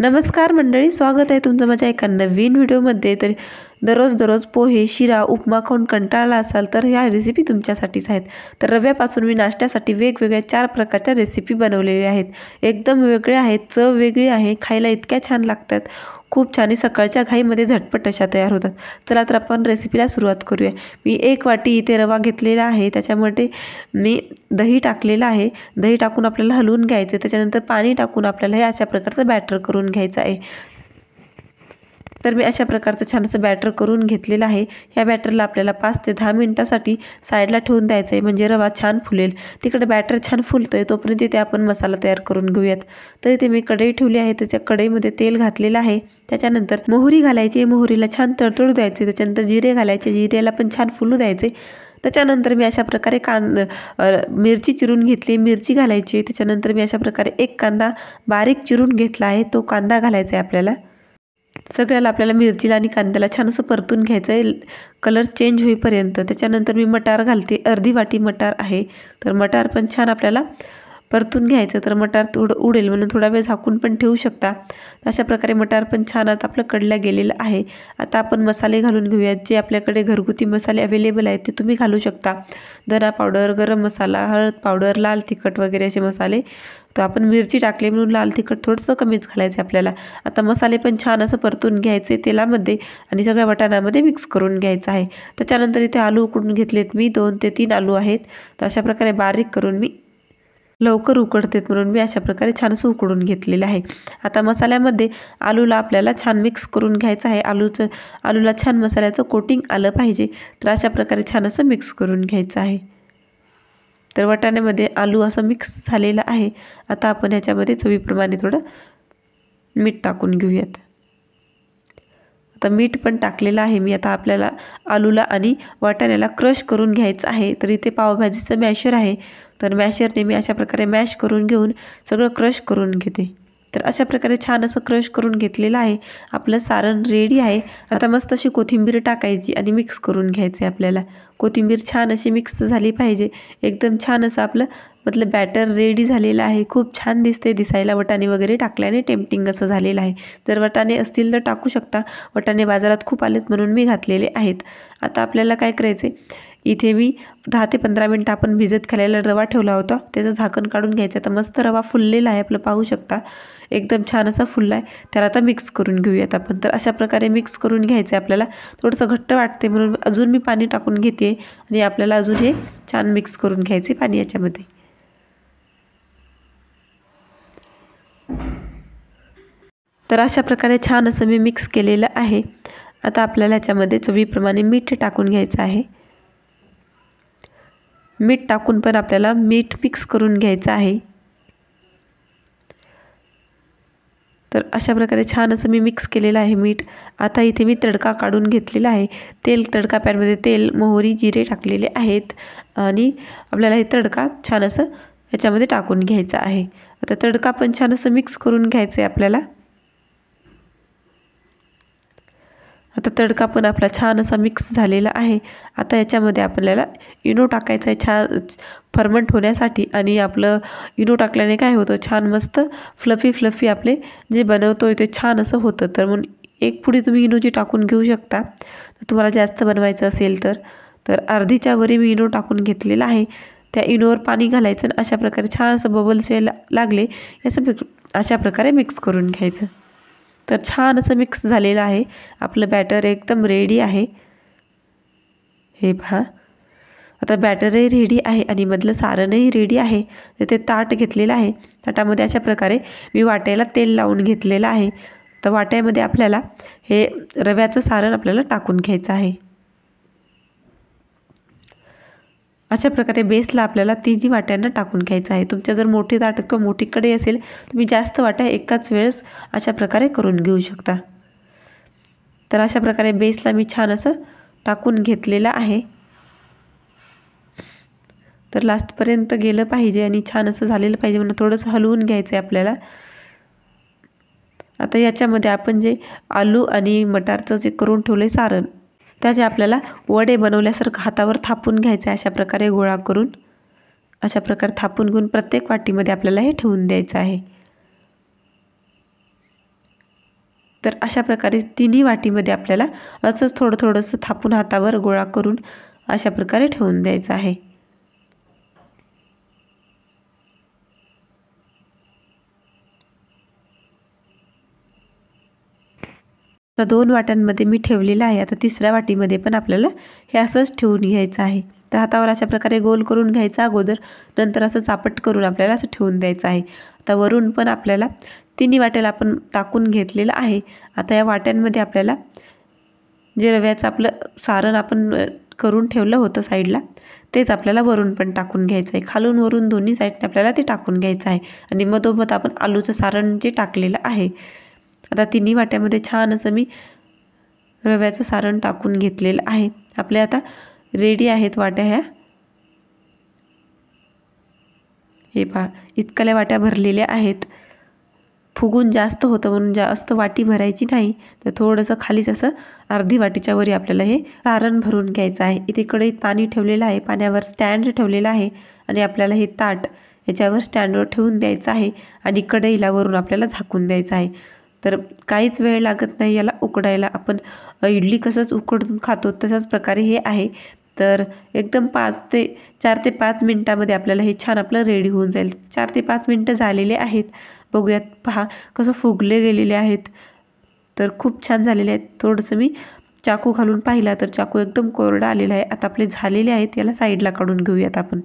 नमस्कार मंडळी स्वागत आहे तुमचं माझ्या एका नवीन व्हिडिओमध्ये तर दररोज दररोज पोहे शिरा उपमा खाऊन कंटाळला असाल तर ह्या रेसिपी तुमच्यासाठीच आहेत तर रव्यापासून मी नाश्त्यासाठी वेगवेगळ्या चार प्रकारच्या रेसिपी बनवलेल्या आहेत एकदम वेगळ्या आहेत चव वेगळी आहे खायला इतक्या छान लागतात खूप छान सकाळच्या घाईमध्ये झटपट अशा तयार होतात चला तर आपण रेसिपीला सुरुवात करूया मी एक वाटी इथे रवा घेतलेला आहे त्याच्यामध्ये मी दही टाकलेलं आहे दही टाकून आपल्याला हलवून घ्यायचं त्याच्यानंतर पाणी टाकून आपल्याला हे अशा प्रकारचं बॅटर करून घ्यायचं आहे तर मी अशा प्रकारचं छानसं बॅटर करून घेतलेलं आहे ह्या बॅटरला आपल्याला पाच ते दहा मिनटासाठी साईडला ठेवून द्यायचं आहे म्हणजे रवा छान फुलेल तिकडे बॅटर छान फुलतो आहे तोपर्यंत तिथे आपण मसाला तयार करून घेऊयात तर इथे मी कढई ठेवली आहे त्याच्या कढईमध्ये तेल घातलेलं आहे त्याच्यानंतर मोहरी घालायची मोहरीला छान तडतडू द्यायचे त्याच्यानंतर जिरे घालायचे जिऱ्याला पण छान फुलू द्यायचे त्याच्यानंतर मी अशा प्रकारे कांद मिरची चिरून घेतली मिरची घालायची त्याच्यानंतर मी अशा प्रकारे एक कांदा बारीक चिरून घेतला आहे तो कांदा घालायचा आहे आपल्याला सगळ्याला आपल्याला मिरचीला आणि कांद्याला छान असं परतून घ्यायचं आहे कलर चेंज होईपर्यंत त्याच्यानंतर मी मटार घालते अर्धी वाटी मटार आहे तर मटार पण छान आपल्याला परतून घ्यायचं तर मटार थोडं उडेल म्हणून थोडा वेळ झाकून पण ठेवू शकता अशा प्रकारे मटार पण छान आता आपलं कडल्या गेलेलं आहे आता आपण मसाले घालून घेऊयात जे आपल्याकडे घरगुती मसाले अवेलेबल आहेत ते तुम्ही घालू शकता दरा पावडर गरम मसाला हळद पावडर लाल तिखट वगैरे असे मसाले तर आपण मिरची टाकली म्हणून लाल तिखट थोडंसं कमीच घालायचं आपल्याला आता मसाले पण छान असं परतून घ्यायचे तेलामध्ये आणि सगळ्या वटाण्यामध्ये मिक्स करून घ्यायचं आहे त्याच्यानंतर इथे आलू उकडून घेतलेत मी दोन ते तीन आलू आहेत तर अशा प्रकारे बारीक करून मी लवकर उकडतेत म्हणून मी अशा प्रकारे छान असं उकडून घेतलेलं आहे आता मसाल्यामध्ये आलूला आपल्याला छान मिक्स करून घ्यायचं आहे आलूचं आलूला छान मसाल्याचं कोटिंग आलं पाहिजे तर अशा प्रकारे छान असं मिक्स करून घ्यायचं आहे तर वाटाण्यामध्ये आलू असा मिक्स झालेला आहे आता आपण ह्याच्यामध्ये चवीप्रमाणे थोडं मीठ टाकून घेऊयात आता मीठ पण टाकलेलं आहे मी आता आपल्याला आलूला आणि वाटाण्याला क्रश करून घ्यायचं आहे तर इथे पावभाजीचं मॅशर आहे तर मॅशरने मी अशा प्रकारे मॅश करून घेऊन सगळं क्रश करून घेते तर अशा प्रकारे छान असं क्रश करून घेतलेलं आहे आपलं सारण रेडी आहे आता मस्त अशी कोथिंबीर टाकायची आणि मिक्स करून घ्यायचे आपल्याला कोथिंबीर छान अशी मिक्स झाली पाहिजे एकदम छान असं आपलं मतलब बॅटर रेडी झालेलं आहे खूप छान दिसते दिसायला वटाणे वगैरे टाकल्याने टेम्पटिंग असं झालेलं आहे जर वटाणे असतील तर टाकू शकता वटाणे बाजारात खूप आलेत म्हणून मी घातलेले आहेत आता आपल्याला काय करायचे इथे मी दहा ते पंधरा मिनटं आपण भिजत खालायला रवा ठेवला होता त्याचं झाकण काढून घ्यायचं आता मस्त रवा फुललेला आहे आपलं पाहू शकता एकदम छान असा फुलला आहे त्याला आता मिक्स करून घेऊयात आपण तर अशा प्रकारे मिक्स करून घ्यायचं आहे आपल्याला थोडंसं घट्ट वाटते म्हणून अजून मी पाणी टाकून घेते आणि आपल्याला अजून हे छान मिक्स करून घ्यायचे पाणी याच्यामध्ये तर अशा प्रकारे छान असं मी मिक्स केलेलं आहे आता आपल्याला याच्यामध्ये चवीप्रमाणे मीठ टाकून घ्यायचं आहे मीठ टाकून पण आपल्याला मीठ मिक्स करून घ्यायचं आहे तर अशा प्रकारे छान असं मी मिक्स केलेलं आहे मीठ आता इथे मी तडका काढून घेतलेला आहे तेल तडका पॅनमध्ये तेल मोहरी जिरे टाकलेले आहेत आणि आपल्याला हे तडका छान असं ह्याच्यामध्ये टाकून घ्यायचा आहे आता तडका पण छान असं मिक्स करून घ्यायचं आहे आपल्याला आता तडका पण आपला छान असा मिक्स झालेला आहे आता याच्यामध्ये आपल्याला इनो टाकायचा आहे छान फर्मंट होण्यासाठी आणि आपलं इनो टाकल्याने काय होतं छान मस्त फ्लफी फ्लफी आपले जे बनवतो ते छान असं होतं तर मग एक पुढे तुम्ही इनोची टाकून घेऊ शकता तर तुम्हाला जास्त बनवायचं असेल तर तर अर्धीच्या वरी मी इनो टाकून घेतलेला आहे त्या इनोवर पाणी घालायचं आणि अशा प्रकारे छान असं बबल्स यायला लागले याचं अशा प्रकारे मिक्स करून घ्यायचं तर छान असं मिक्स झालेलं आहे आपलं बॅटर एकदम रेडी आहे हे पहा आता बॅटरही रेडी आहे आणि मधलं सारणही रेडी आहे तर ते ताट घेतलेलं आहे ताटामध्ये अशा प्रकारे मी वाट्याला तेल लावून घेतलेलं आहे तर वाट्यामध्ये आपल्याला हे रव्याचं सारण आपल्याला टाकून घ्यायचं आहे अशा प्रकारे बेसला आपल्याला तिन्ही वाट्यांना टाकून घ्यायचं आहे तुमच्या जर मोठी ताट किंवा मोठी कडे असेल तुम्ही जास्त वाट्या एकाच वेळेस अशा प्रकारे करून घेऊ शकता तर अशा प्रकारे बेसला मी छान असं टाकून घेतलेलं आहे तर लास्टपर्यंत गेलं पाहिजे आणि छान असं झालेलं पाहिजे म्हणून थोडंसं हलवून घ्यायचं आहे आपल्याला आता याच्यामध्ये आपण जे आलू आणि मटारचं जे करून ठेवलं आहे सारण त्याचे आपल्याला वडे बनवल्यासारखं हातावर थापून घ्यायचं अशा प्रकारे गोळा करून अशा प्रकारे थापून घेऊन प्रत्येक वाटीमध्ये आपल्याला हे ठेवून द्यायचं आहे तर अशा प्रकारे तिन्ही वाटीमध्ये आपल्याला असंच थोडं थोडंसं थापून हातावर गोळा करून अशा प्रकारे ठेवून द्यायचं आहे तर दोन वाट्यांमध्ये मी ठेवलेलं आहे आता तिसऱ्या वाटीमध्ये पण आपल्याला हे असंच ठेवून घ्यायचं आहे तर हातावर अशा प्रकारे गोल करून घ्यायचा अगोदर नंतर असं चापट करून आपल्याला असं ठेवून द्यायचं आहे आता वरून पण आपल्याला तिन्ही वाट्याला आपण टाकून घेतलेलं आहे आता या वाट्यांमध्ये आपल्याला जे रव्याचं आपलं सारण आपण करून ठेवलं होतं साईडला तेच आपल्याला वरून पण टाकून घ्यायचं आहे खालून वरून दोन्ही साईडने आपल्याला ते टाकून घ्यायचं आहे आणि मधोमध आपण आलूचं सारण जे टाकलेलं आहे आता तिन्ही वाट्यामध्ये छान असं मी रव्याचं सारण टाकून घेतलेलं आहे आपल्या आता रेडी आहेत वाट्या ह्या हे पहा इतक्या वाट्या भरलेल्या आहेत फुगून जास्त होतं म्हणून जास्त वाटी भरायची नाही तर थोडंसं खालीच असं अर्धी वाटीच्या वरी आपल्याला हे सारण भरून घ्यायचं आहे इथे कढईत पाणी ठेवलेलं आहे पाण्यावर स्टँड ठेवलेला आहे आणि आपल्याला हे ताट याच्यावर स्टँडवर ठेवून द्यायचं आहे आणि कढईला वरून आपल्याला झाकून द्यायचं आहे तर काहीच वेळ लागत नाही याला उकडायला आपण इडली कसंच उकडून खातो तशाच प्रकारे हे आहे तर एकदम पाच ते चार ते पाच मिनटामध्ये आपल्याला हे छान आपलं रेडी होऊन जाईल चार ते पाच मिनटं झालेले आहेत बघूयात पहा कसं फुगले गेलेले आहेत तर खूप छान झालेले आहेत थोडंसं मी चाकू घालून पाहिला तर चाकू एकदम कोरडा आलेला आहे आता आपले झालेले आहेत याला साईडला काढून घेऊयात आपण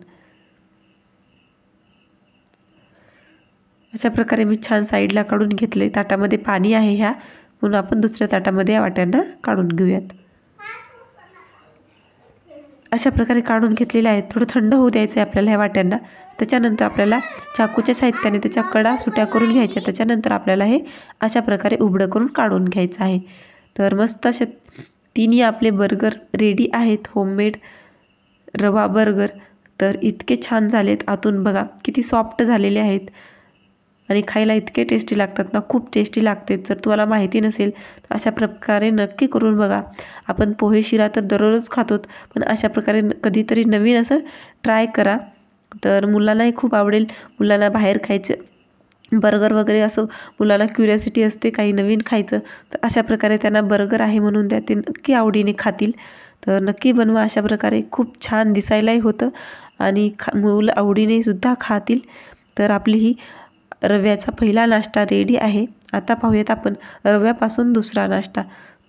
अशा प्रकारे मी छान साईडला काढून घेतले ताटामध्ये पाणी आहे ह्या म्हणून आपण दुसऱ्या ताटामध्ये या वाट्यांना काढून घेऊयात अशा प्रकारे काढून घेतलेले आहेत थोडं थंड होऊ द्यायचं आहे आपल्याला ह्या वाट्यांना त्याच्यानंतर आपल्याला चाकूच्या साहित्याने त्याच्या कडा सुट्या करून घ्यायच्या त्याच्यानंतर आपल्याला हे अशा प्रकारे उबडं करून काढून घ्यायचं आहे तर मस्त अशा तिन्ही आपले बर्गर रेडी आहेत होममेड रवा बर्गर तर इतके छान झालेत आतून बघा किती सॉफ्ट झालेले आहेत आणि खायला इतके टेस्टी लागतात ना खूप टेस्टी लागते जर तुम्हाला माहिती नसेल तर अशा प्रकारे नक्की करून बघा आपण पोहे शिरा तर दररोज खातोत पण अशा प्रकारे कधीतरी नवीन असं ट्राय करा तर मुलांनाही खूप आवडेल मुलांना बाहेर खायचं बर्गर वगैरे असं मुलाला क्युरियासिटी असते काही नवीन खायचं तर अशा प्रकारे त्यांना बर्गर आहे म्हणून त्या ते नक्की आवडीने खातील तर नक्की बनवा अशा प्रकारे खूप छान दिसायलाही होतं आणि खा मुलं आवडीनेसुद्धा खातील तर आपली ही रव्याचा पहिला नाश्ता रेडी आहे आता पाहूयात आपण रव्यापासून दुसरा नाश्ता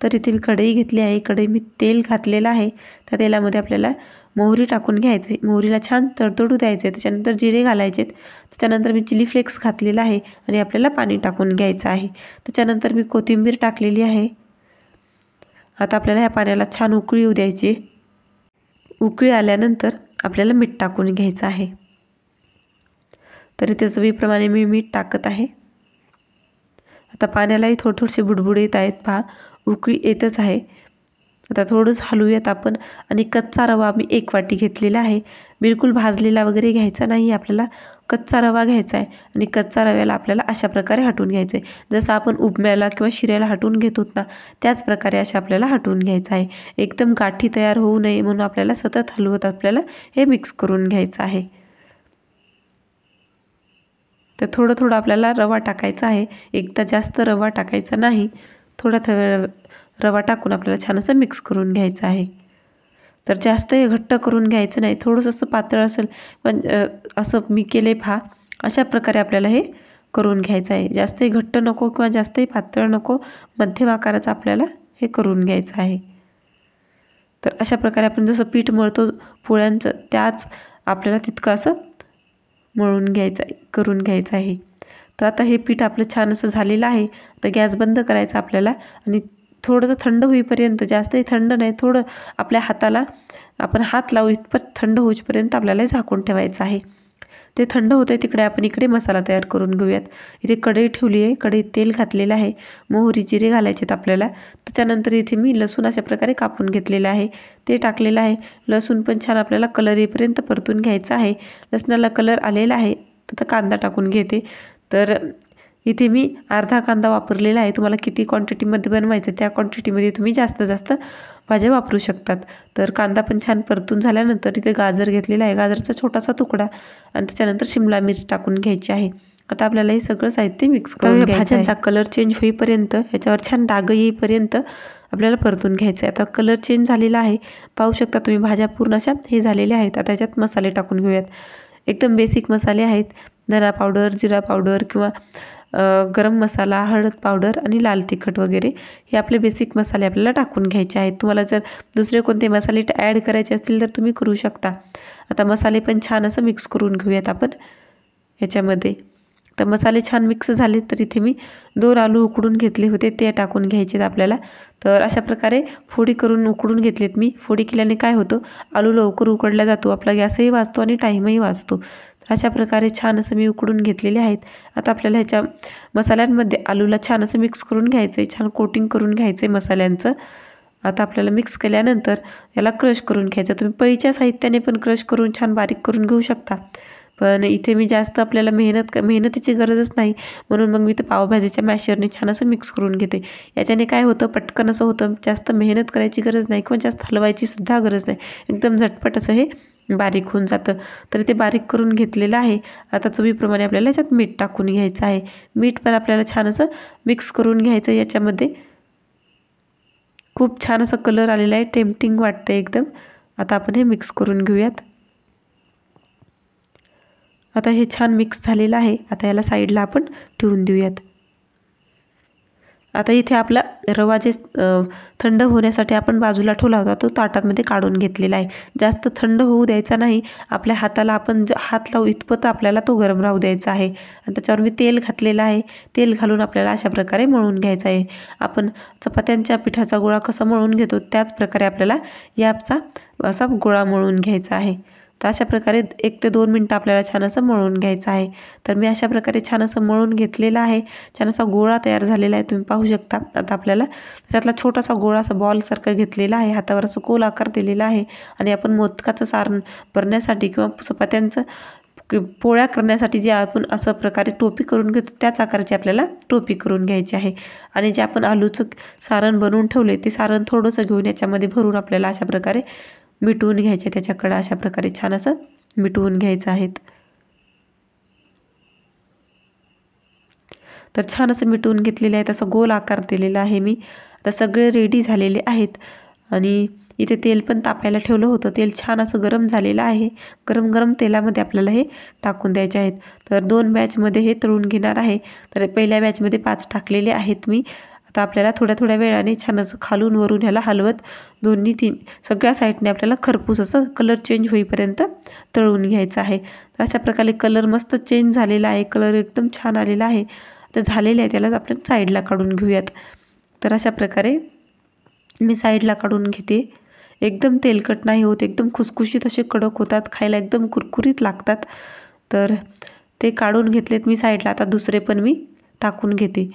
तर इथे मी कढई घेतली आहे कढई मी तेल घातलेलं आहे त्या तेलामध्ये आपल्याला मोहरी टाकून घ्यायची मोहरीला छान तडतडू द्यायचे त्याच्यानंतर जिरे घालायचेत त्याच्यानंतर मी चिली फ्लेक्स घातलेला आहे आणि आपल्याला पाणी टाकून घ्यायचं आहे त्याच्यानंतर मी कोथिंबीर टाकलेली आहे आता आपल्याला ह्या पाण्याला छान उकळी येऊ द्यायची उकळी आल्यानंतर आपल्याला मीठ टाकून घ्यायचं आहे तर इथे चवीप्रमाणे मी मीठ टाकत आहे आता पाण्यालाही थोडे थोडेसे बुडबुड येत आहेत पहा उकळी येतच आहे आता थोडंच हलवूयात आपण आणि कच्चा रवा मी एक वाटी घेतलेला आहे बिलकुल भाजलेला वगैरे घ्यायचा नाही आपल्याला कच्चा रवा घ्यायचा आहे आणि कच्चा रव्याला आपल्याला अशा प्रकारे हटवून घ्यायचं आहे जसं आपण उबम्याला किंवा शिऱ्याला हटवून घेतो ना त्याच प्रकारे अशा आपल्याला हटवून घ्यायचं आहे एकदम गाठी तयार होऊ नये म्हणून आपल्याला सतत हलवत आपल्याला हे मिक्स करून घ्यायचं आहे तर थोडं थोडं आपल्याला रवा टाकायचा आहे एकदा जास्त रवा टाकायचा नाही थोडा थोडा रवा टाकून आपल्याला छान असं मिक्स करून घ्यायचं आहे तर जास्त हे घट्ट करून घ्यायचं नाही थोडंसं असं पातळ असेल पण असं मी केले पहा अशा प्रकारे आपल्याला हे करून घ्यायचं आहे जास्तही घट्ट नको किंवा जास्तही पातळ नको मध्यम आकाराचं आपल्याला हे करून घ्यायचं आहे तर अशा प्रकारे आपण जसं पीठ मळतो पोळ्यांचं त्याच आपल्याला तितकं असं मळून घ्यायचं करून घ्यायचं आहे तर आता हे पीठ आपलं छान असं झालेलं आहे तर गॅस बंद करायचा आपल्याला आणि थोडंसं थंड होईपर्यंत जास्तही थंड नाही थोडं आपल्या हाताला आपण हात लावू इतपत थंड होईपर्यंत आपल्याला झाकून ठेवायचं आहे ते थंड होतं आहे तिकडे आपण इकडे मसाला तयार करून घेऊयात इथे कढई ठेवली आहे कढईत तेल घातलेलं आहे मोहरी जिरे घालायचे आहेत आपल्याला त्याच्यानंतर इथे मी लसूण अशा प्रकारे कापून घेतलेलं आहे ते टाकलेलं आहे लसूण पण छान आपल्याला कलर येईपर्यंत परतून घ्यायचं आहे लसणाला कलर आलेला आहे तर कांदा टाकून घेते तर इथे मी अर्धा कांदा वापरलेला आहे तुम्हाला किती क्वांटिटीमध्ये बनवायचं त्या क्वांटिटीमध्ये तुम्ही जास्त जास्त भाज्या वापरू शकतात तर कांदा पण छान परतून झाल्यानंतर इथे गाजर घेतलेला आहे गाजरचा छोटासा तुकडा आणि त्याच्यानंतर शिमला मिरची टाकून घ्यायची आहे आता आपल्याला हे सगळं साहित्य मिक्स करून भाज्यांचा कलर चेंज होईपर्यंत ह्याच्यावर छान डाग येईपर्यंत आपल्याला परतून घ्यायचं आहे आता कलर चेंज झालेला आहे पाहू शकता तुम्ही भाज्या पूर्ण अशा हे झालेल्या आहेत आता ह्याच्यात मसाले टाकून घेऊयात एकदम बेसिक मसाले आहेत धना पावडर जिरा पावडर किंवा गरम मसाला हळद पावडर आणि लाल तिखट वगैरे हे आपले बेसिक मसाले आपल्याला टाकून घ्यायचे आहेत तुम्हाला जर दुसरे कोणते मसाले ॲड करायचे असतील तर तुम्ही करू शकता आता मसाले पण छान असं मिक्स करून घेऊयात आपण याच्यामध्ये तर मसाले छान मिक्स झाले तर इथे मी दोन आलू उकडून घेतले होते ते टाकून घ्यायचे आपल्याला तर अशा प्रकारे फोडी करून उकडून घेतलेत मी फोडी केल्याने काय होतं आलू लवकर उकडला जातो आपला गॅसही वाचतो आणि टाईमही वाचतो अशा प्रकारे छान असं मी उकडून घेतलेले आहेत आता आपल्याला ह्याच्या मसाल्यांमध्ये आलूला छान असं मिक्स करून घ्यायचं आहे छान कोटिंग करून घ्यायचं आहे मसाल्यांचं आता आपल्याला मिक्स केल्यानंतर याला क्रश करून घ्यायचं तुम्ही पळीच्या साहित्याने पण क्रश करून छान बारीक करून घेऊ शकता पण इथे मी जास्त आपल्याला मेहनत मेहनतीची गरजच नाही म्हणून मग मी ते पावभाजीच्या मॅशरने छान असं मिक्स करून घेते याच्याने काय होतं पटकन असं होतं जास्त मेहनत करायची गरज नाही किंवा जास्त हलवायची सुद्धा गरज नाही एकदम झटपट असं हे बारीक होऊन जातं तर ते बारीक करून घेतलेलं आहे आता चवीप्रमाणे आपल्याला याच्यात मीठ टाकून घ्यायचं आहे मीठ पण आपल्याला छान असं मिक्स करून घ्यायचं याच्यामध्ये खूप छान असं कलर आलेला आहे टेम्पटिंग वाटतं एकदम आता आपण हे मिक्स करून घेऊयात आता हे छान मिक्स झालेलं आहे आता याला साईडला आपण ठेवून देऊयात आता इथे आपला रवा जे थंड होण्यासाठी आपण बाजूला ठेवला होता तो ताटामध्ये काढून घेतलेला आहे जास्त थंड होऊ द्यायचा नाही आपल्या हाताला आपण ज हात लावू इतपत आपल्याला तो गरम राहू द्यायचा आहे आणि त्याच्यावर मी तेल घातलेलं आहे तेल घालून आपल्याला अशा प्रकारे मळून घ्यायचं आहे आपण चपात्यांच्या पिठाचा गोळा कसा मळून घेतो त्याच प्रकारे आपल्याला याचा असा गोळा मळून घ्यायचा आहे तर अशा प्रकारे एक ते दोन मिनटं आपल्याला छान असं मळून घ्यायचं आहे तर मी अशा प्रकारे छान असं मळून घेतलेलं आहे छान असा गोळा तयार झालेला आहे तुम्ही पाहू शकता आता आपल्याला त्यातला छोटासा गोळा असा बॉलसारखं घेतलेला आहे हातावर असं गोल आकार दिलेला आहे आणि आपण मोदकाचं सारण भरण्यासाठी किंवा चपात्यांचं पोळ्या करण्यासाठी जे आपण असं प्रकारे टोपी करून घेतो त्याच आकाराची आपल्याला टोपी करून घ्यायची आहे आणि जे आपण आलूचं सारण बनवून ठेवले ते सारण थोडंसं घेऊन याच्यामध्ये भरून आपल्याला अशा प्रकारे मिटवून घ्यायचे त्याच्याकडं अशा प्रकारे छान असं मिटवून घ्यायचं आहेत तर छान असं मिटवून घेतलेले आहेत असं गोल आकार दिलेला आहे मी आता सगळे रेडी झालेले आहेत आणि इथे तेल पण तापायला ठेवलं होतं तेल छान असं गरम झालेलं आहे गरम गरम तेलामध्ये आपल्याला हे टाकून द्यायचे आहेत तर दोन बॅचमध्ये हे तळून घेणार आहे तर पहिल्या बॅचमध्ये पाच टाकलेले आहेत मी आता आपल्याला थोड्या थोड्या वेळाने छान असं खालून वरून ह्याला हलवत दोन्ही तीन सगळ्या साईडने आपल्याला खरपूस असं कलर चेंज होईपर्यंत तळून घ्यायचं आहे तर अशा प्रकारे कलर मस्त चेंज झालेला आहे कलर एकदम छान आलेला आहे तर झालेलं आहे त्यालाच आपण साईडला काढून घेऊयात तर अशा प्रकारे मी साईडला काढून घेते एकदम तेलकट नाही होत एकदम खुसखुशीत असे कडक होतात खायला एकदम कुरकुरीत लागतात तर ते काढून घेतलेत मी साईडला आता दुसरे पण मी टाकून घेते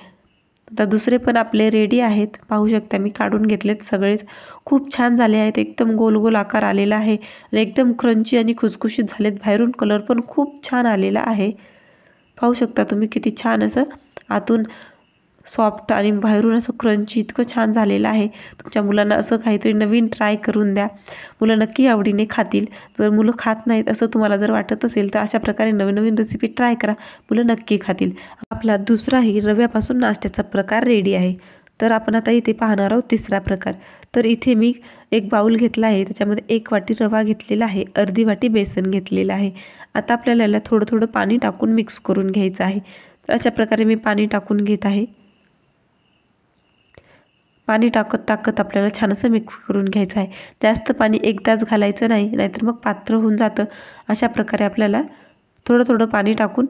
आता दुसरे पण आपले रेडी आहेत पाहू शकता मी काढून घेतलेत सगळेच खूप छान झाले आहेत एकदम गोल गोल आकार आलेला आहे आणि एकदम क्रंची आणि खुसखुशीत झालेत बाहेरून कलर पण खूप छान आलेला आहे पाहू शकता तुम्ही किती छान असं आतून सॉफ्ट आणि बाहेरून असं क्रंची इतकं छान झालेलं आहे तुमच्या मुलांना असं काहीतरी नवीन ट्राय करून द्या मुलं नक्की आवडीने खातील जर मुलं खात नाहीत असं तुम्हाला जर वाटत असेल तर अशा प्रकारे नवीन नवीन रेसिपी ट्राय करा मुलं नक्की खातील आपला दुसराही रव्यापासून नाश्त्याचा प्रकार रेडी आहे तर आपण आता इथे पाहणार आहोत तिसरा प्रकार तर इथे मी एक बाऊल घेतला आहे त्याच्यामध्ये एक वाटी रवा घेतलेला आहे अर्धी वाटी बेसन घेतलेलं आहे आता आपल्याला याला थोडं थोडं पाणी टाकून मिक्स करून घ्यायचं आहे तर अशा प्रकारे मी पाणी टाकून घेत आहे पाणी टाकत टाकत आपल्याला छान असं मिक्स करून घ्यायचं आहे जास्त पाणी एकदाच घालायचं नाही नाहीतर मग पात्र होऊन जातं अशा प्रकारे आपल्याला थोडं थोडं पाणी टाकून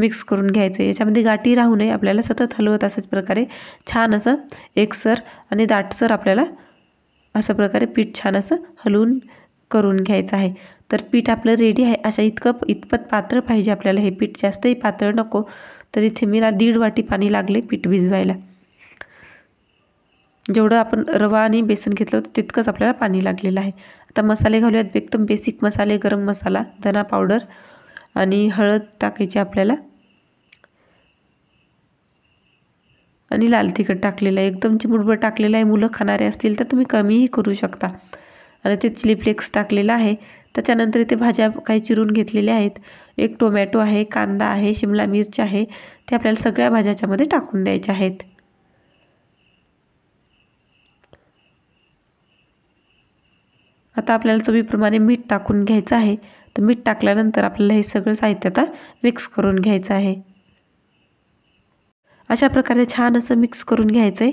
मिक्स करून घ्यायचं आहे याच्यामध्ये गाठी राहू नये आपल्याला सतत हलवत असंच प्रकारे छान असं एकसर आणि दाटसर आपल्याला अशा प्रकारे पीठ छान असं हलवून करून घ्यायचं आहे तर पीठ आपलं रेडी आहे अशा इतकं इतपत पात्र पाहिजे आपल्याला हे पीठ जास्तही पात्र नको तर इथे मीला दीड वाटी पाणी लागले पीठ भिजवायला जेवढं आपण रवा आणि बेसन घेतलं होतं तितकंच आपल्याला पाणी लागलेलं आहे आता मसाले घालूयात एकदम बेसिक मसाले गरम मसाला धना पावडर आणि हळद टाकायची आपल्याला आणि लाल तिखट टाकलेलं आहे एकदम चिमुटभर टाकलेलं आहे मुलं खाणारे असतील तर तुम्ही कमीही करू शकता आणि ते चिली फ्लेक्स टाकलेलं आहे त्याच्यानंतर इथे भाज्या काही चिरून घेतलेल्या आहेत एक टोमॅटो आहे कांदा आहे शिमला मिरची आहे ते आपल्याला सगळ्या भाज्याच्यामध्ये टाकून द्यायच्या आहेत आता आपल्याला चवीप्रमाणे मीठ टाकून घ्यायचं आहे तर मीठ टाकल्यानंतर आपल्याला हे सगळं साहित्य आता मिक्स करून घ्यायचं आहे अशा प्रकारे छान असं मिक्स करून घ्यायचं आहे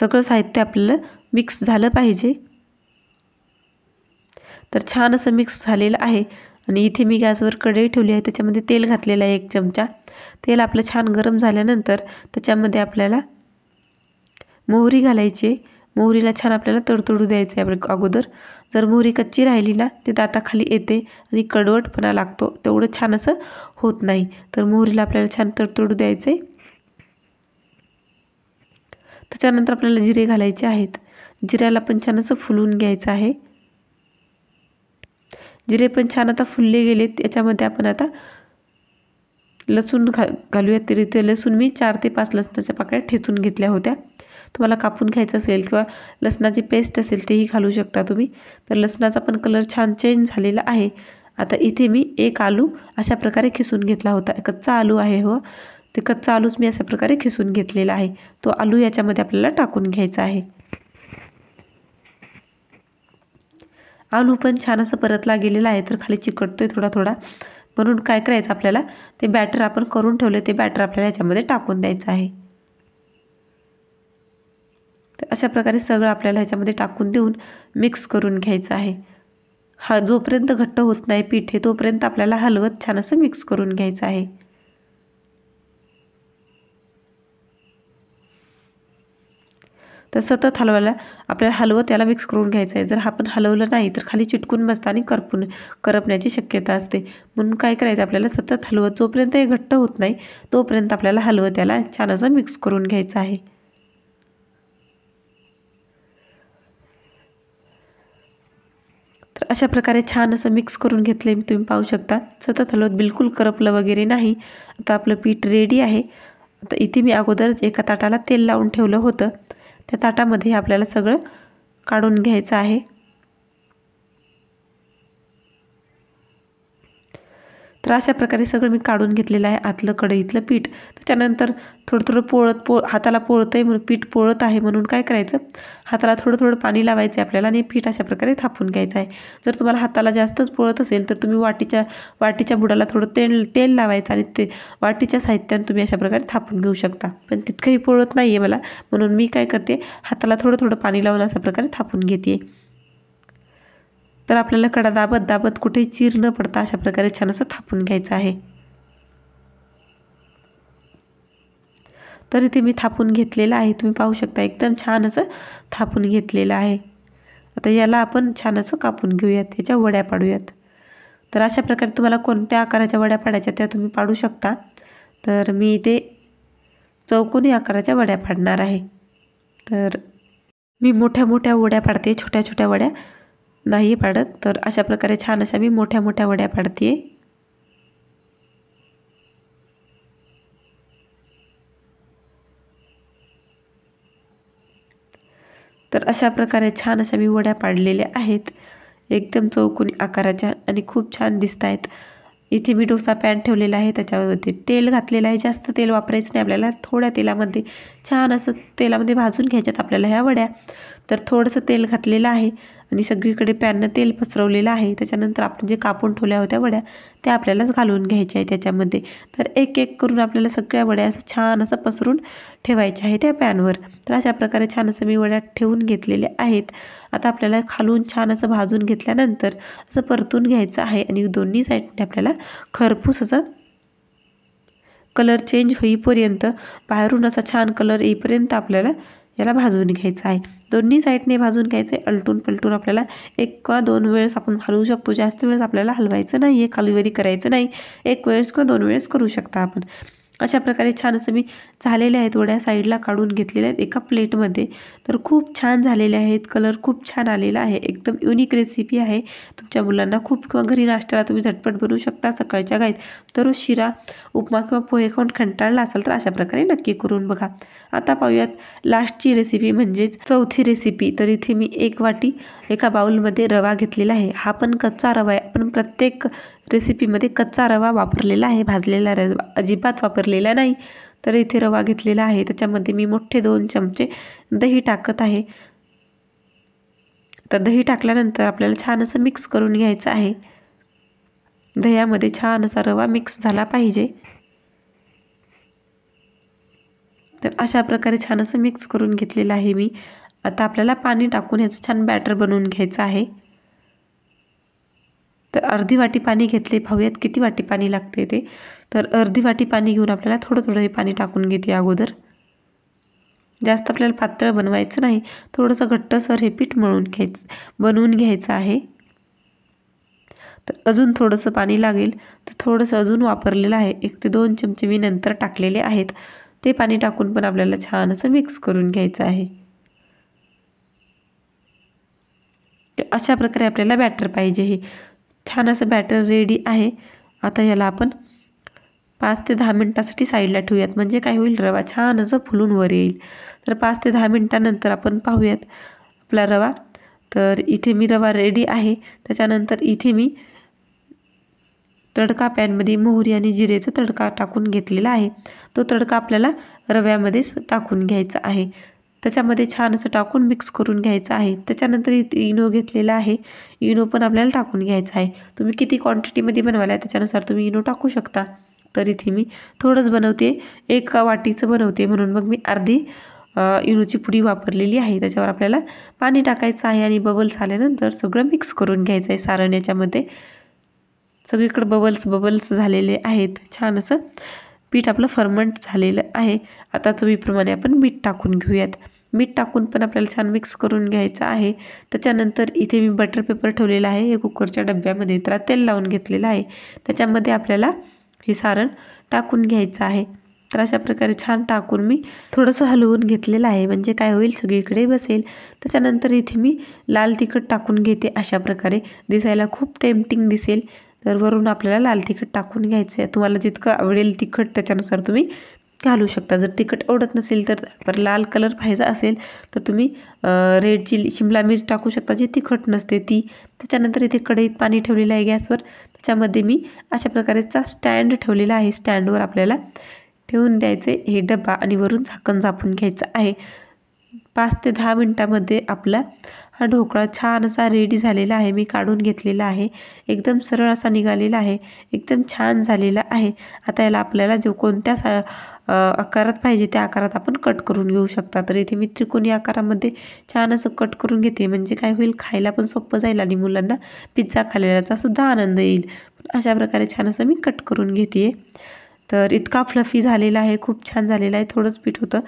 सगळं साहित्य आपल्याला मिक्स झालं पाहिजे तर छान असं मिक्स झालेलं आहे आणि इथे मी गॅसवर कढई ठेवली आहे त्याच्यामध्ये तेल घातलेलं आहे एक चमचा तेल आपलं छान गरम झाल्यानंतर त्याच्यामध्ये आपल्याला मोहरी घालायची मोहरीला छान आपल्याला तडतडू द्यायचं आहे आपल्या अगोदर जर मोहरी कच्ची राहिली ना ते दाताखाली येते आणि कडवटपणा लागतो तेवढं छान असं होत नाही तर मोहरीला आपल्याला छान तडतडू द्यायचं आहे त्याच्यानंतर आपल्याला जिरे घालायचे आहेत जिऱ्याला पण छान असं फुलवून घ्यायचं आहे जिरे पण छान आता फुलले गेलेत याच्यामध्ये आपण आता लसूण घा घालूयात तरी ते लसूण मी चार ते पाच लसणाच्या पाकळ्या ठेचून घेतल्या होत्या तुम्हाला कापून घ्यायचं असेल किंवा लसणाची पेस्ट असेल तेही घालू शकता तुम्ही तर लसणाचा पण कलर छान चेंज झालेला आहे आता इथे मी एक आलू अशा प्रकारे खिसून घेतला होता कच्चा आलू आहे हो ते कच्चा आलूच मी अशा प्रकारे खिसून घेतलेला आहे तो आलू याच्यामध्ये आपल्याला टाकून घ्यायचा आहे आलू पण छान असं परतला गेलेला आहे तर खाली चिकटतोय थोडा थोडा म्हणून काय करायचं आपल्याला ते बॅटर आपण करून ठेवले ते बॅटर आपल्याला याच्यामध्ये टाकून द्यायचं आहे तर अशा प्रकारे सगळं आपल्याला ह्याच्यामध्ये टाकून देऊन मिक्स करून घ्यायचं आहे हा जोपर्यंत घट्ट होत नाही पीठ हे तोपर्यंत आपल्याला हलवत छान असं मिक्स करून घ्यायचं आहे तर सतत हलवायला आपल्याला हलवं त्याला मिक्स करून घ्यायचं आहे जर आपण हलवलं नाही तर खाली चिटकून बसतं आणि करपून करपण्याची शक्यता असते म्हणून काय करायचं आपल्याला सतत हलवत जोपर्यंत हे घट्ट होत नाही तोपर्यंत आपल्याला हलवत त्याला छान असं मिक्स करून घ्यायचं आहे अशा प्रकारे छान असं मिक्स करून घेतले तुम्ही पाहू शकता सतत हलवत बिलकुल करपलं वगैरे नाही आता आपलं पीठ रेडी आहे आता इथे मी अगोदरच एका ताटाला तेल लावून ठेवलं होतं त्या ताटामध्ये आपल्याला सगळं काढून घ्यायचं आहे तर अशा प्रकारे सगळं मी काढून घेतलेलं आहे आतलं कढईतलं पीठ त्याच्यानंतर थोडं थोडं पोळत पो हाताला पोळत आहे म्हणून पीठ पोळत आहे म्हणून काय करायचं हाताला थोडं थोडं पाणी लावायचं आहे आपल्याला आणि पीठ अशा प्रकारे थापून घ्यायचं आहे जर तुम्हाला हाताला जास्तच पोळत असेल तर तुम्ही वाटीच्या वाटीच्या बुडाला थोडं तेल तेल लावायचं आणि ते वाटीच्या साहित्यानं तुम्ही अशा प्रकारे थापून घेऊ शकता पण तितकंही पोळत नाही आहे मला म्हणून मी काय करते हाताला थोडं थोडं पाणी लावून अशा प्रकारे थापून घेते तर आपल्याला कडा दाबत दाबत कुठे चीर न पडता अशा प्रकारे छान असं थापून घ्यायचं आहे तर इथे मी थापून घेतलेलं आहे तुम्ही पाहू शकता एकदम छान असं थापून घेतलेलं आहे आता याला आपण छान असं कापून घेऊयात याच्या वड्या पाडूयात तर अशा प्रकारे तुम्हाला कोणत्या आकाराच्या वड्या पाडायच्या त्या तुम्ही पाडू शकता तर मी इथे चौकोनी आकाराच्या वड्या पाडणार आहे तर मी मोठ्या मोठ्या वड्या पाडते छोट्या छोट्या वड्या नाही पाडत तर अशा प्रकारे छान अशा मी मोठ्या मोठ्या वड्या पाडते तर अशा प्रकारे छान अशा मी वड्या पाडलेल्या आहेत एकदम चौकोनी आकाराच्या आणि खूप छान दिसत आहेत इथे मी डोसा पॅन ठेवलेला आहे त्याच्यावरती तेल घातलेलं आहे जास्त तेल वापरायचं नाही आपल्याला थोड्या तेलामध्ये छान असं तेलामध्ये भाजून घ्यायच्यात आपल्याला ह्या वड्या तर थोडंसं तेल घातलेलं आहे आणि सगळीकडे पॅननं तेल पसरवलेलं आहे त्याच्यानंतर आपण जे कापून ठेवल्या होत्या वड्या त्या आपल्यालाच घालून घ्यायच्या आहे त्याच्यामध्ये तर एक एक करून आपल्याला सगळ्या वड्या असं छान असं पसरून ठेवायच्या आहे त्या पॅनवर तर अशा प्रकारे छान असं मी वड्या ठेवून घेतलेल्या आहेत आता आपल्याला खालून छान असं भाजून घेतल्यानंतर असं परतून घ्यायचं आहे आणि दोन्ही साईडने आपल्याला खरपूस असं कलर चेंज होईपर्यंत बाहेरून असा छान कलर येईपर्यंत आपल्याला याला भाजून घ्यायचं आहे दोन्ही साईडने भाजून घ्यायचं आहे अलटून पलटून आपल्याला एक किंवा दोन वेळेस आपण हलवू शकतो जास्त वेळेस आपल्याला हलवायचं नाही आहे खालीवरी करायचं नाही एक वेळेस किंवा दोन वेळेस करू शकता आपण अशा प्रकारे छान असं मी झालेले आहेत ओढ्या साईडला काढून घेतलेल्या आहेत एका प्लेटमध्ये तर खूप छान झालेले आहेत कलर खूप छान आलेला आहे एकदम युनिक रेसिपी आहे तुमच्या मुलांना खूप किंवा घरी नाश्त्याला तुम्ही झटपट बनवू शकता सकाळच्या गाईत तर शिरा उपमा किंवा पोहे खाऊन खंटाळला असाल तर अशा प्रकारे नक्की करून बघा आता पाहूयात लास्टची रेसिपी म्हणजेच चौथी रेसिपी तर इथे मी एक वाटी एका बाउलमध्ये रवा घेतलेला आहे हा पण कच्चा रवा आहे आपण प्रत्येक रेसिपीमध्ये कच्चा रवा वापरलेला आहे भाजलेला रवा अजिबात वापरलेला नाही तर इथे रवा घेतलेला आहे त्याच्यामध्ये मी मोठे दोन चमचे दही टाकत आहे तर दही टाकल्यानंतर आपल्याला छान असं मिक्स करून घ्यायचं आहे दह्यामध्ये छान असा रवा मिक्स झाला पाहिजे तर अशा प्रकारे छान असं मिक्स करून घेतलेलं आहे मी आता आपल्याला पाणी टाकून ह्याचं छान बॅटर बनवून घ्यायचं आहे तर अर्धी वाटी पाणी घेतले पाहूयात किती वाटी पाणी लागते ते तर अर्धी वाटी पाणी घेऊन आपल्याला थोडं थोडं हे पाणी टाकून घेते अगोदर जास्त आपल्याला पातळ बनवायचं नाही थोडंसं घट्टसर हे पीठ मळून घ्यायचं बनवून घ्यायचं आहे तर अजून थोडंसं पाणी लागेल तर थोडंसं अजून वापरलेलं आहे एक ते दोन चमचे मी नंतर टाकलेले आहेत ते पाणी टाकून पण आपल्याला छान असं मिक्स करून घ्यायचं आहे तर अशा प्रकारे आपल्याला बॅटर पाहिजे हे छान असं बॅटर रेडी आहे आता याला आपण पाच ते दहा मिनटासाठी साईडला ठेवूयात म्हणजे काय होईल रवा छान असं फुलून वर येईल तर पाच ते दहा मिनटानंतर आपण पाहूयात आपला रवा तर इथे मी रवा रेडी आहे त्याच्यानंतर इथे मी तडका पॅनमध्ये मोहरी आणि जिरेचा तडका टाकून घेतलेला आहे तो तडका आपल्याला रव्यामध्येच टाकून घ्यायचा आहे त्याच्यामध्ये छान असं टाकून मिक्स करून घ्यायचं आहे त्याच्यानंतर इनो घेतलेला आहे इनो पण आपल्याला टाकून घ्यायचा आहे तुम्ही किती क्वांटिटीमध्ये बनवायला आहे त्याच्यानुसार तुम्ही इनो टाकू शकता तर इथे मी थोडंच बनवते एक वाटीचं बनवते म्हणून मग मी अर्धी इनोची पुडी वापरलेली आहे त्याच्यावर आपल्याला पाणी टाकायचं आहे आणि बबल्स आल्यानंतर सगळं मिक्स करून घ्यायचं आहे सारण याच्यामध्ये सगळीकडे बबल्स बबल्स झालेले आहेत छान असं पीठ आपलं फर्मंट झालेलं आहे आता चवीप्रमाणे आपण मीठ टाकून घेऊयात मीठ टाकून पण आपल्याला छान मिक्स करून घ्यायचं आहे त्याच्यानंतर इथे मी बटर पेपर ठेवलेला आहे हे कुकरच्या डब्यामध्ये तर तेल लावून घेतलेलं आहे त्याच्यामध्ये आपल्याला हे सारण टाकून घ्यायचं आहे तर अशा प्रकारे छान टाकून मी थोडंसं हलवून घेतलेलं आहे म्हणजे काय होईल सगळीकडे बसेल त्याच्यानंतर इथे मी लाल तिखट टाकून घेते अशा प्रकारे दिसायला खूप टेम्पटिंग दिसेल तर वरून आपल्याला लाल तिखट टाकून घ्यायचं आहे तुम्हाला जितकं आवडेल तिखट त्याच्यानुसार तुम्ही घालू शकता जर तिखट आवडत नसेल तर पर लाल कलर पाहिजे असेल तर तुम्ही रेड चिली शिमला मिर्च टाकू शकता जी तिखट नसते ती त्याच्यानंतर इथे कढईत पाणी ठेवलेलं आहे गॅसवर त्याच्यामध्ये मी अशा प्रकारेचा स्टँड ठेवलेला आहे स्टँडवर आपल्याला ठेवून द्यायचे हे डबा आणि वरून झाकण झापून घ्यायचं आहे पाच ते दहा मिनटामध्ये आपला हा ढोकळा छान असा रेडी झालेला आहे मी काढून घेतलेला आहे एकदम सरळ असा निघालेला आहे एकदम छान झालेला आहे आता याला आपल्याला जो कोणत्या सा आकारात पाहिजे त्या आकारात आपण कट करून घेऊ शकता तर इथे मी त्रिकोणी आकारामध्ये छान असं कट करून घेते म्हणजे काय होईल खायला पण सोपं जाईल आणि मुलांना पिझ्झा खाल्ल्याचा सुद्धा आनंद येईल अशा प्रकारे छान असं मी कट करून घेते तर इतका फ्लफी झालेला आहे खूप छान झालेला आहे थोडंच पीठ होतं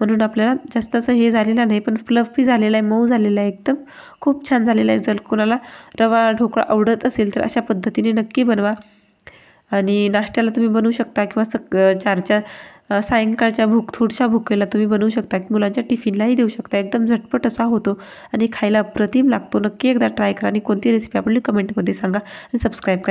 म्हणून आपल्याला जास्त असं हे झालेलं नाही पण फ्लफी झालेलं आहे मऊ झालेलं आहे एकदम खूप छान झालेलं आहे जर कोणाला रवा ढोकळा आवडत असेल तर अशा पद्धतीने नक्की बनवा आणि नाश्त्याला तुम्ही बनवू शकता किंवा सक चारच्या सायंकाळच्या भूक थोडशा भुकेला तुम्ही बनवू शकता की मुलांच्या टिफिनलाही देऊ शकता एकदम झटपट असा होतो आणि खायला अप्रतिम लागतो नक्की एकदा ट्राय करा आणि कोणती रेसिपी आपली कमेंटमध्ये सांगा आणि सबस्क्राईब करा